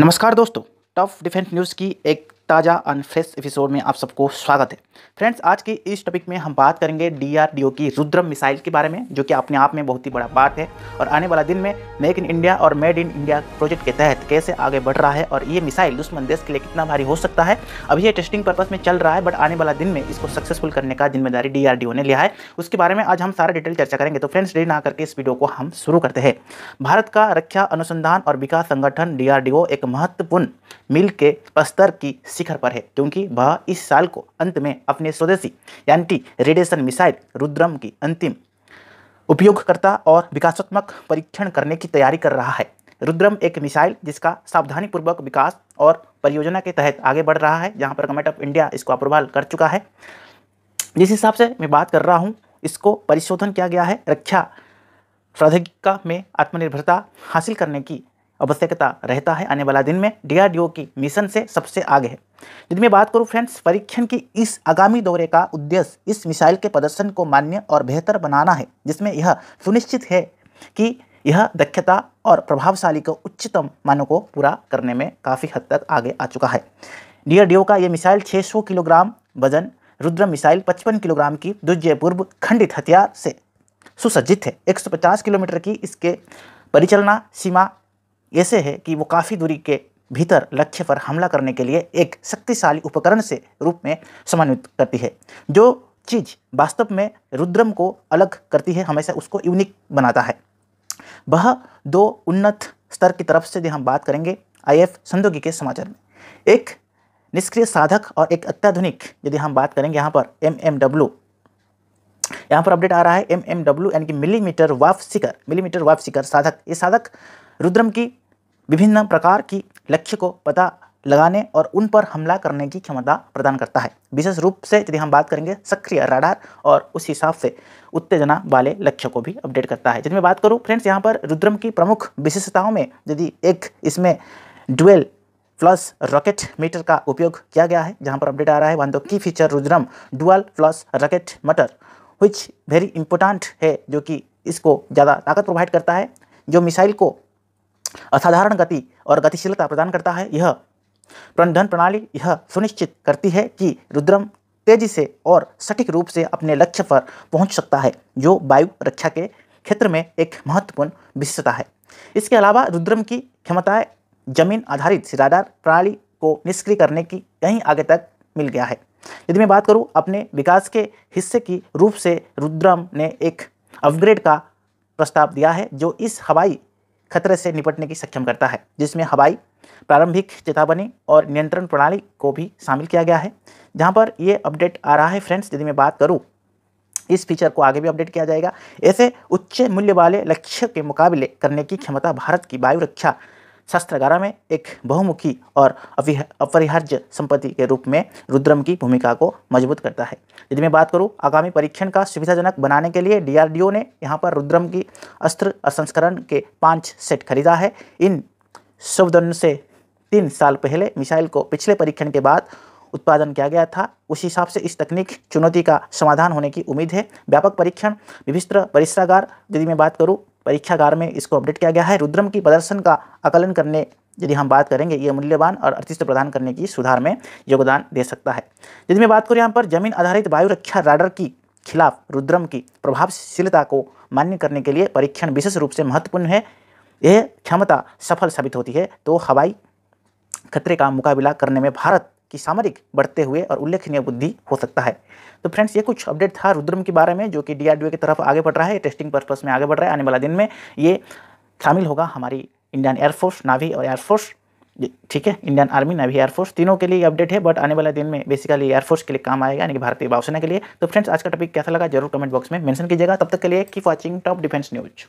नमस्कार दोस्तों tough defence news की एक ताज़ा अन फ्रेश एपिसोड में आप सबको स्वागत है फ्रेंड्स आज के इस टॉपिक में हम बात करेंगे डीआरडीओ की रुद्रम मिसाइल के बारे में जो कि अपने आप में बहुत ही बड़ा बात है और आने वाला दिन में मेक इन इंडिया और मेड इन इंडिया प्रोजेक्ट के तहत कैसे आगे बढ़ रहा है और ये मिसाइल दुश्मन देश के लिए कितना भारी हो सकता है अभी ये टेस्टिंग पर्पज़ में चल रहा है बट आने वाला दिन में इसको सक्सेसफुल करने का जिम्मेदारी डी ने लिया है उसके बारे में आज हम सारा डिटेल चर्चा करेंगे तो फ्रेंड्स डी ना करके इस वीडियो को हम शुरू करते हैं भारत का रक्षा अनुसंधान और विकास संगठन डी एक महत्वपूर्ण मिल के स्तर की शिखर पर है क्योंकि वह इस साल को अंत में अपने स्वदेशी एंटी रेडिएशन मिसाइल रुद्रम की अंतिम उपयोगकर्ता और विकासात्मक परीक्षण करने की तैयारी कर रहा है रुद्रम एक मिसाइल जिसका सावधानीपूर्वक विकास और परियोजना के तहत आगे बढ़ रहा है जहाँ पर गवर्नमेंट ऑफ इंडिया इसको अप्रूवल कर चुका है जिस हिसाब से मैं बात कर रहा हूँ इसको परिशोधन किया गया है रक्षा प्रौद्योगिका में आत्मनिर्भरता हासिल करने की आवश्यकता रहता है आने वाला दिन में डीआरडीओ की मिशन से सबसे आगे है यदि मैं बात करूं फ्रेंड्स परीक्षण की इस आगामी दौरे का उद्देश्य इस मिसाइल के प्रदर्शन को मान्य और बेहतर बनाना है जिसमें यह सुनिश्चित है कि यह दक्षता और प्रभावशाली को उच्चतम मानों को पूरा करने में काफ़ी हद तक आगे आ चुका है डीआरडीओ का यह मिसाइल छः किलोग्राम वजन रुद्र मिसाइल पचपन किलोग्राम की द्वितीय पूर्व खंडित हथियार से सुसज्जित है 150 किलोमीटर की इसके परिचालना सीमा ऐसे है कि वो काफ़ी दूरी के भीतर लक्ष्य पर हमला करने के लिए एक शक्तिशाली उपकरण से रूप में समन्वित करती है जो चीज़ वास्तव में रुद्रम को अलग करती है हमेशा उसको यूनिक बनाता है वह दो उन्नत स्तर की तरफ से जो हम बात करेंगे आई एफ संदोगी के समाचार में एक निष्क्रिय साधक और एक अत्याधुनिक यदि हम बात करेंगे यहाँ पर एम एम डब्ल्यू यहाँ पर अपडेट आ रहा है एम एम डब्ल्यू यानी कि मिलीमीटर वाफ सिकर मिलीमीटर वाफ सिकर साधक ये साधक रुद्रम की विभिन्न प्रकार की लक्ष्य को पता लगाने और उन पर हमला करने की क्षमता प्रदान करता है विशेष रूप से यदि हम बात करेंगे सक्रिय राडार और उस हिसाब से उत्तेजना वाले लक्ष्य को भी अपडेट करता है यदि मैं बात करूँ फ्रेंड्स यहाँ पर रुद्रम की प्रमुख विशेषताओं में यदि एक इसमें डुएल प्लस रॉकेट मीटर का उपयोग किया गया है जहाँ पर अपडेट आ रहा है वन दो की feature Rudram dual plus rocket motor which very important है जो कि इसको ज़्यादा ताकत प्रोवाइड करता है जो मिसाइल को असाधारण गति और गतिशीलता प्रदान करता है यह प्रबंधन प्रणाली यह सुनिश्चित करती है कि रुद्रम तेजी से और सटीक रूप से अपने लक्ष्य पर पहुंच सकता है जो वायु रक्षा के क्षेत्र में एक महत्वपूर्ण विशेषता है इसके अलावा रुद्रम की क्षमताएं जमीन आधारित सिरादार प्रणाली को निष्क्रिय करने की कहीं आगे तक मिल गया है यदि मैं बात करूं अपने विकास के हिस्से की रूप से रुद्रम ने एक अपग्रेड का प्रस्ताव दिया है जो इस हवाई खतरे से निपटने की सक्षम करता है जिसमें हवाई प्रारंभिक चेतावनी और नियंत्रण प्रणाली को भी शामिल किया गया है जहाँ पर ये अपडेट आ रहा है फ्रेंड्स यदि मैं बात करूँ इस फीचर को आगे भी अपडेट किया जाएगा ऐसे उच्च मूल्य वाले लक्ष्य के मुकाबले करने की क्षमता भारत की वायु रक्षा शस्त्रगारा में एक बहुमुखी और अपरिहार्य संपत्ति के रूप में रुद्रम की भूमिका को मजबूत करता है यदि मैं बात करूँ आगामी परीक्षण का सुविधाजनक बनाने के लिए डीआरडीओ ने यहाँ पर रुद्रम की अस्त्र असंस्करण के पाँच सेट खरीदा है इन शुभ से तीन साल पहले मिसाइल को पिछले परीक्षण के बाद उत्पादन किया गया था उस हिसाब से इस तकनीक चुनौती का समाधान होने की उम्मीद है व्यापक परीक्षण विभिस्त्र परिसरागार यदि मैं बात करूँ परीक्षागार में इसको अपडेट किया गया है रुद्रम की प्रदर्शन का आकलन करने यदि हम बात करेंगे ये मूल्यवान और अर्थित्व प्रदान करने की सुधार में योगदान दे सकता है यदि मैं बात करूँ यहाँ पर जमीन आधारित वायु रक्षा राडर की खिलाफ रुद्रम की प्रभावशीलता को मान्य करने के लिए परीक्षण विशेष रूप से महत्वपूर्ण है यह क्षमता सफल साबित होती है तो हवाई खतरे का मुकाबला करने में भारत कि सामरिक बढ़ते हुए और उल्लेखनीय बुद्धि हो सकता है तो फ्रेंड्स ये कुछ अपडेट था रुद्रम के बारे में जो कि डीआरडीओ की तरफ आगे बढ़ रहा है टेस्टिंग पर्पस में आगे बढ़ रहा है आने वाला दिन में ये शामिल होगा हमारी इंडियन एयरफोर्स नावी और एयरफोर्स ठीक है इंडियन आर्मी नावी एयरफोर्स तीनों के लिए अपडेट है बट आने वाले दिन में बेसिकली एयरफोर्स के लिए काम आएगा यानी कि भारतीय वायुसेना के लिए तो फ्रेंड्स आज का टॉपिक कैसा लगा जरूर कमेंट बॉक्स में मेंशन कीजिएगा तब तक के लिए keep watching top defence news